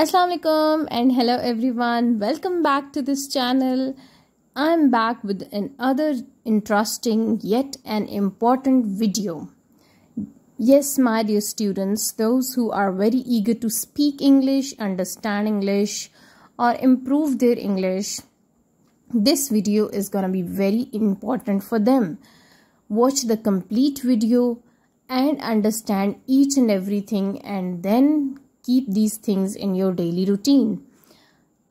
Assalamualaikum and hello everyone welcome back to this channel i'm back with another interesting yet an important video yes my dear students those who are very eager to speak english understand english or improve their english this video is going to be very important for them watch the complete video and understand each and everything and then keep these things in your daily routine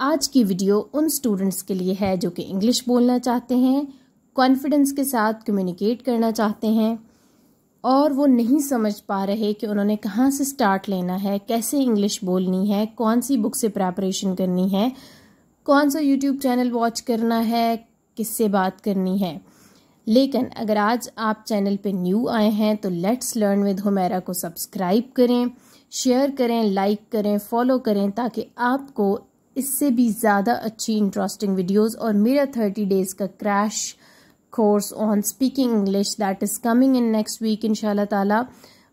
आज की video उन students के लिए है जो कि English बोलना चाहते हैं कॉन्फिडेंस के साथ कम्युनिकेट करना चाहते हैं और वो नहीं समझ पा रहे कि उन्होंने कहाँ से स्टार्ट लेना है कैसे इंग्लिश बोलनी है कौन सी बुक से प्रेपरेशन करनी है कौन सा यूट्यूब चैनल वॉच करना है किससे बात करनी है लेकिन अगर आज आप चैनल पे न्यू आए हैं तो लेट्स लर्न विद होमेरा को सब्सक्राइब करें शेयर करें लाइक करें फॉलो करें ताकि आपको इससे भी ज़्यादा अच्छी इंटरेस्टिंग वीडियोस और मेरा थर्टी डेज़ का crash course on speaking English that is coming in next week in ताला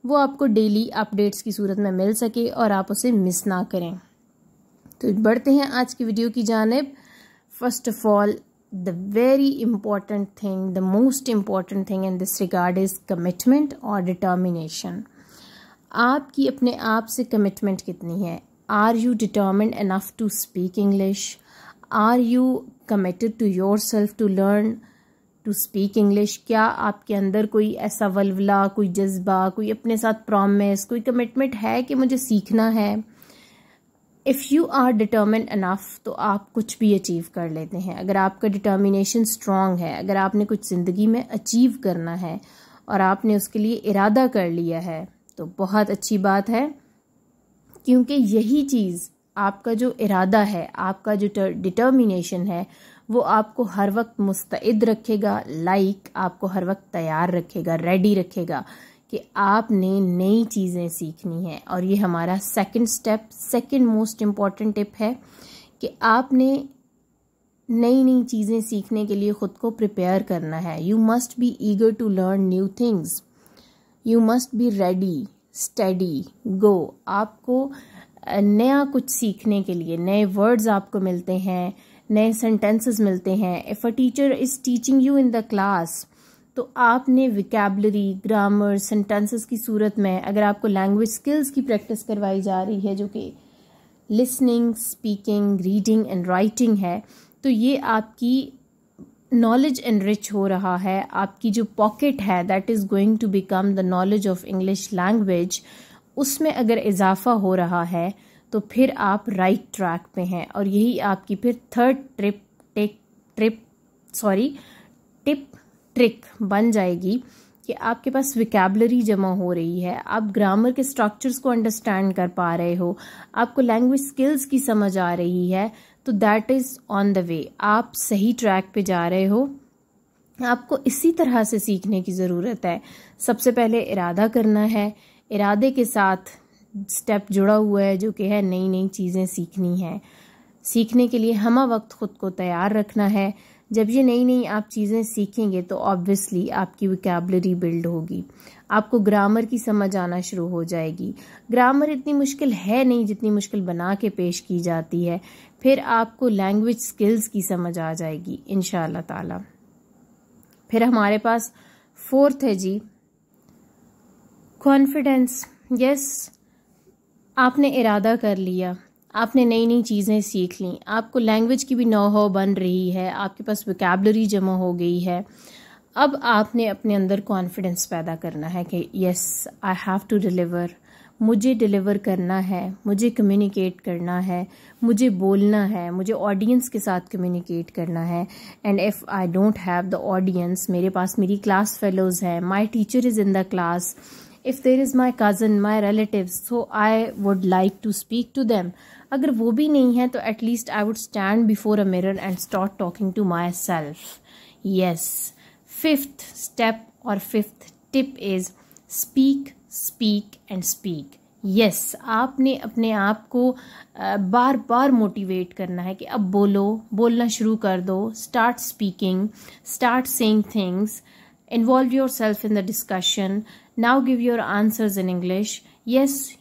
वो आपको डेली अपडेट्स की सूरत में मिल सके और आप उसे मिस ना करें तो बढ़ते हैं आज की वीडियो की जानब first of all the very important thing the most important thing in this regard is commitment और डिटर्मिनेशन आपकी अपने आप से कमिटमेंट कितनी है are you determined enough to speak English are you committed to yourself to learn to speak English क्या आपके अंदर कोई ऐसा वलवला कोई जज्बा कोई अपने साथ प्रॉमिस कोई कमिटमेंट है कि मुझे सीखना है if you are determined enough तो आप कुछ भी अचीव कर लेते हैं अगर आपका डिटर्मिनेशन स्ट्रांग है अगर आपने कुछ ज़िंदगी में अचीव करना है और आपने उसके लिए इरादा कर लिया है तो बहुत अच्छी बात है क्योंकि यही चीज़ आपका जो इरादा है आपका जो डिटर्मिनेशन है वो आपको हर वक्त मुस्तैद रखेगा लाइक आपको हर वक्त तैयार रखेगा रेडी रखेगा कि आपने नई चीज़ें सीखनी है और ये हमारा second step second most important tip है कि आपने नई नई चीज़ें सीखने के लिए ख़ुद को प्रिपेयर करना है you must be eager to learn new things you must be ready steady go आपको नया कुछ सीखने के लिए नए वर्ड्स आपको मिलते हैं नए सेंटेंसेस मिलते हैं if a teacher is teaching you in the class तो आपने विकैबलरी ग्रामर सेंटेंसेस की सूरत में अगर आपको लैंग्वेज स्किल्स की प्रैक्टिस करवाई जा रही है जो कि listening speaking reading and writing है तो ये आपकी नॉलेज एनरिच हो रहा है आपकी जो पॉकेट है that is going to become the knowledge of English language उसमें अगर इजाफा हो रहा है तो फिर आप राइट right ट्रैक पे हैं और यही आपकी फिर third trip take trip sorry tip trick बन जाएगी कि आपके पास विकैबलरी जमा हो रही है आप ग्रामर के स्ट्रक्चर्स को अंडरस्टैंड कर पा रहे हो आपको लैंग्वेज स्किल्स की समझ आ रही है तो that is on the way आप सही ट्रैक पे जा रहे हो आपको इसी तरह से सीखने की ज़रूरत है सबसे पहले इरादा करना है इरादे के साथ स्टेप जुड़ा हुआ है जो कि है नई नई चीज़ें सीखनी हैं सीखने के लिए हम वक्त ख़ुद को तैयार रखना है जब ये नई नई आप चीज़ें सीखेंगे तो ऑब्वियसली आपकी विकेबलरी बिल्ड होगी आपको ग्रामर की समझ आना शुरू हो जाएगी ग्रामर इतनी मुश्किल है नहीं जितनी मुश्किल बना के पेश की जाती है फिर आपको लैंग्वेज स्किल्स की समझ आ जाएगी इन ताला फिर हमारे पास फोर्थ है जी कॉन्फिडेंस यस आपने इरादा कर लिया आपने नई नई चीज़ें सीख ली आपको लैंग्वेज की भी नौ बन रही है आपके पास वोकेबलरी जमा हो गई है अब आपने अपने अंदर कॉन्फिडेंस पैदा करना है कि yes I have to deliver मुझे डिलीवर करना है मुझे कम्युनिकेट करना है मुझे बोलना है मुझे ऑडियंस के साथ कम्युनिकेट करना है and if I don't have the audience मेरे पास मेरी क्लास फेलोज़ हैं my teacher is in the class if there is my cousin my relative so I would like to speak to them अगर वो भी नहीं है तो at least I would stand before a mirror and start talking to myself yes fifth step और fifth tip is speak speak and speak yes yes, आपने अपने आप को बार बार मोटिवेट करना है कि अब बोलो बोलना शुरू कर दो start speaking start saying things involve yourself in the discussion Now give your answers in English. Yes,